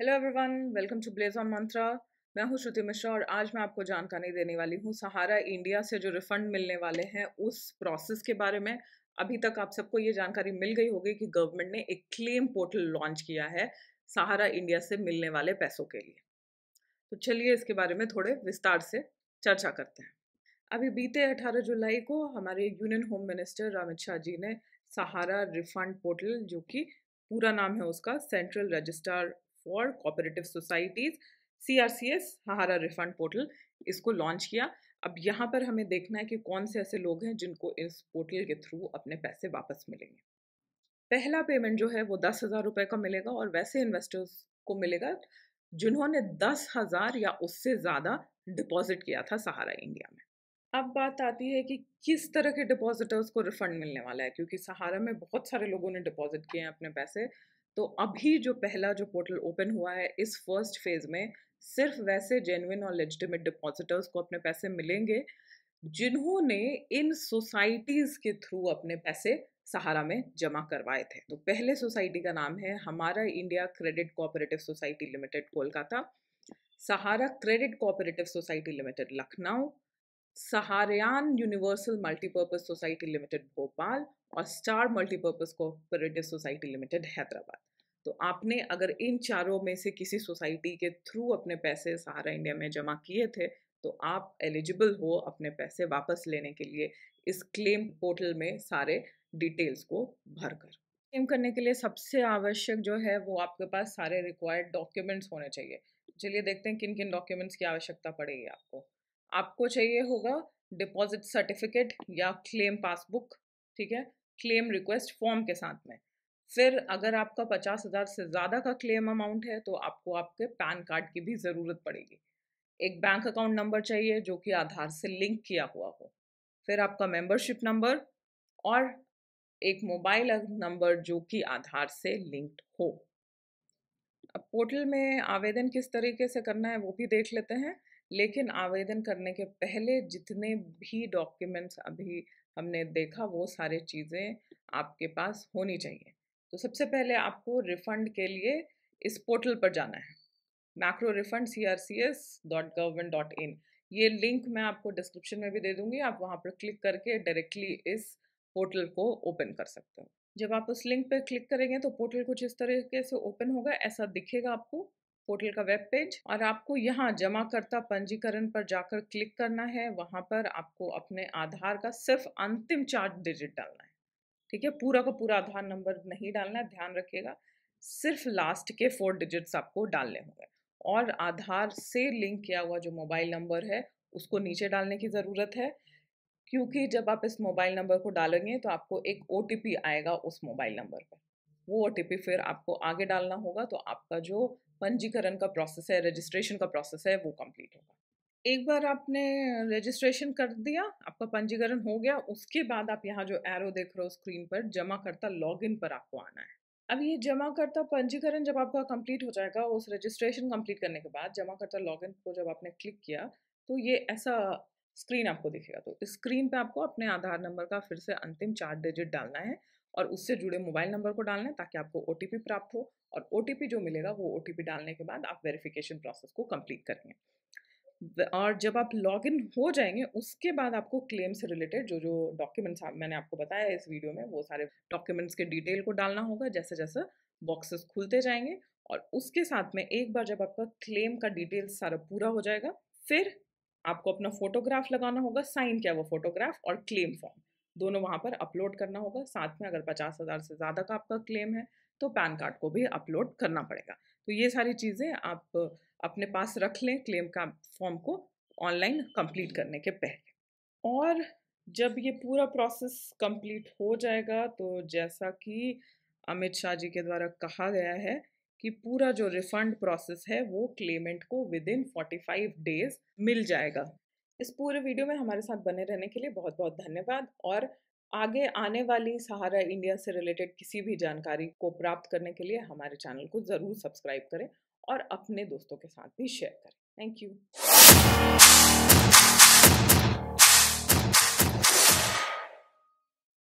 hello everyone welcome to Blaze On Mantra मैं हूं श्रुति मिश्रा और आज मैं आपको जानकारी देने वाली हूं सहारा इंडिया से जो रिफंड मिलने वाले हैं उस प्रोसेस के बारे में अभी तक आप सबको ये जानकारी मिल गई होगी कि गवर्नमेंट ने एक क्लेम पोर्टल लॉन्च किया है सहारा इंडिया से मिलने वाले पैसों के लिए तो चलिए इसके बारे में थोड़े विस्तार से चर्चा करते हैं अभी बीते 18 जुलाई को हमारे union home minister Amit Shah ji ने सहारा रिफंड पोर्टल जो कि पूरा नाम है उसका central registrar for cooperative societies C R C S Sahara refund portal इसको लॉन्च किया अब यहाँ पर हमें देखना है कि कौन से ऐसे लोग हैं जिनको इस पोर्टल के थ्रू अपने पैसे वापस मिलेंगे पहला पेमेंट जो है वो दस हज़ार रुपये का मिलेगा और वैसे इन्वेस्टर्स को मिलेगा जिन्होंने दस हज़ार या उससे ज़्यादा डिपॉजिट किया था सहारा इंडिया में अब बात आती है कि किस तरह के डिपॉजिटर्स को रिफंड मिलने वाला है क्योंकि सहारा में बहुत सारे लोगों ने डिपॉजिट किए हैं अपने पैसे तो अभी जो पहला जो पोर्टल ओपन हुआ है इस फर्स्ट फेज में सिर्फ वैसे जेन्युन और लेजिटिमेट डिपॉजिटर्स को अपने पैसे मिलेंगे जिन्होंने इन सोसाइटीज के थ्रू अपने पैसे सहारा में जमा करवाए थे तो पहले सोसाइटी का नाम है हमारा India credit cooperative society limited Kolkata Sahara credit cooperative society limited Lucknow Saharayan universal multipurpose society limited Bhopal और star multipurpose cooperative society limited Hyderabad तो आपने अगर इन चारों में से किसी सोसाइटी के थ्रू अपने पैसे सहारा इंडिया में जमा किए थे तो आप एलिजिबल हो अपने पैसे वापस लेने के लिए इस क्लेम पोर्टल में सारे डिटेल्स को भरकर क्लेम करने के लिए सबसे आवश्यक जो है वो आपके पास सारे रिक्वायर्ड डॉक्यूमेंट्स होने चाहिए चलिए देखते हैं किन किन डॉक्यूमेंट्स की आवश्यकता पड़ेगी आपको आपको चाहिए होगा डिपॉजिट सर्टिफिकेट या क्लेम पासबुक ठीक है क्लेम रिक्वेस्ट फॉर्म के साथ में फिर अगर आपका पचास हज़ार से ज़्यादा का क्लेम अमाउंट है तो आपको आपके पैन कार्ड की भी ज़रूरत पड़ेगी एक बैंक अकाउंट नंबर चाहिए जो कि आधार से लिंक किया हुआ हो फिर आपका मेंबरशिप नंबर और एक मोबाइल नंबर जो कि आधार से लिंक्ड हो अब पोर्टल में आवेदन किस तरीके से करना है वो भी देख लेते हैं लेकिन आवेदन करने के पहले जितने भी डॉक्यूमेंट्स अभी हमने देखा वो सारे चीज़ें आपके पास होनी चाहिए तो सबसे पहले आपको रिफ़ंड के लिए इस पोर्टल पर जाना है macro refund C R C S dot government dot in ये लिंक मैं आपको डिस्क्रिप्शन में भी दे दूंगी आप वहाँ पर क्लिक करके डायरेक्टली इस पोर्टल को ओपन कर सकते हो जब आप उस लिंक पर क्लिक करेंगे तो पोर्टल कुछ इस तरीके से ओपन होगा ऐसा दिखेगा आपको पोर्टल का वेब पेज और आपको यहाँ जमाकर्ता पंजीकरण पर जाकर क्लिक करना है वहाँ पर आपको अपने आधार का सिर्फ अंतिम चार डिजिट डालना है ठीक है पूरा का पूरा आधार नंबर नहीं डालना है ध्यान रखिएगा सिर्फ लास्ट के फोर डिजिट्स आपको डालने होंगे और आधार से लिंक किया हुआ जो मोबाइल नंबर है उसको नीचे डालने की ज़रूरत है क्योंकि जब आप इस मोबाइल नंबर को डालेंगे तो आपको एक ओ आएगा उस मोबाइल नंबर पर वो ओ फिर आपको आगे डालना होगा तो आपका जो पंजीकरण का प्रोसेस है रजिस्ट्रेशन का प्रोसेस है वो कंप्लीट होगा एक बार आपने रजिस्ट्रेशन कर दिया आपका पंजीकरण हो गया उसके बाद आप यहाँ जो एरो देख रहे हो स्क्रीन पर जमा करता लॉगिन पर आपको आना है अब ये जमा करता पंजीकरण जब आपका कंप्लीट हो जाएगा उस रजिस्ट्रेशन कंप्लीट करने के बाद जमा करता लॉगिन को जब आपने क्लिक किया तो ये ऐसा स्क्रीन आपको दिखेगा तो इस स्क्रीन पे आपको अपने आधार नंबर का फिर से अंतिम चार डिजिट डालना है और उससे जुड़े मोबाइल नंबर को डालना है ताकि आपको ओ प्राप्त हो और ओ जो मिलेगा वो ओ डालने के बाद आप वेरिफिकेशन प्रोसेस को कंप्लीट करेंगे और जब आप लॉग इन हो जाएंगे उसके बाद आपको क्लेम से रिलेटेड जो जो डॉक्यूमेंट्स मैंने आपको बताया इस वीडियो में वो सारे डॉक्यूमेंट्स के डिटेल को डालना होगा जैसे जैसे बॉक्सेस खुलते जाएंगे और उसके साथ में एक बार जब आपका क्लेम का डिटेल सारा पूरा हो जाएगा फिर आपको अपना फोटोग्राफ लगाना होगा साइन किया हुआ फोटोग्राफ और क्लेम फॉर्म दोनों वहाँ पर अपलोड करना होगा साथ में अगर पचास हज़ार से ज़्यादा का आपका क्लेम है तो पैन कार्ड को भी अपलोड करना पड़ेगा तो ये सारी चीज़ें आप अपने पास रख लें क्लेम का फॉर्म को ऑनलाइन कंप्लीट करने के पहले और जब ये पूरा प्रोसेस कंप्लीट हो जाएगा तो जैसा कि अमित शाह जी के द्वारा कहा गया है कि पूरा जो रिफंड प्रोसेस है वो क्लेमेंट को within forty five days मिल जाएगा इस पूरे वीडियो में हमारे साथ बने रहने के लिए बहुत बहुत धन्यवाद और आगे आने वाली सहारा इंडिया से रिलेटेड किसी भी जानकारी को प्राप्त करने के लिए हमारे चैनल को ज़रूर सब्सक्राइब करें और अपने दोस्तों के साथ भी शेयर करें थैंक यू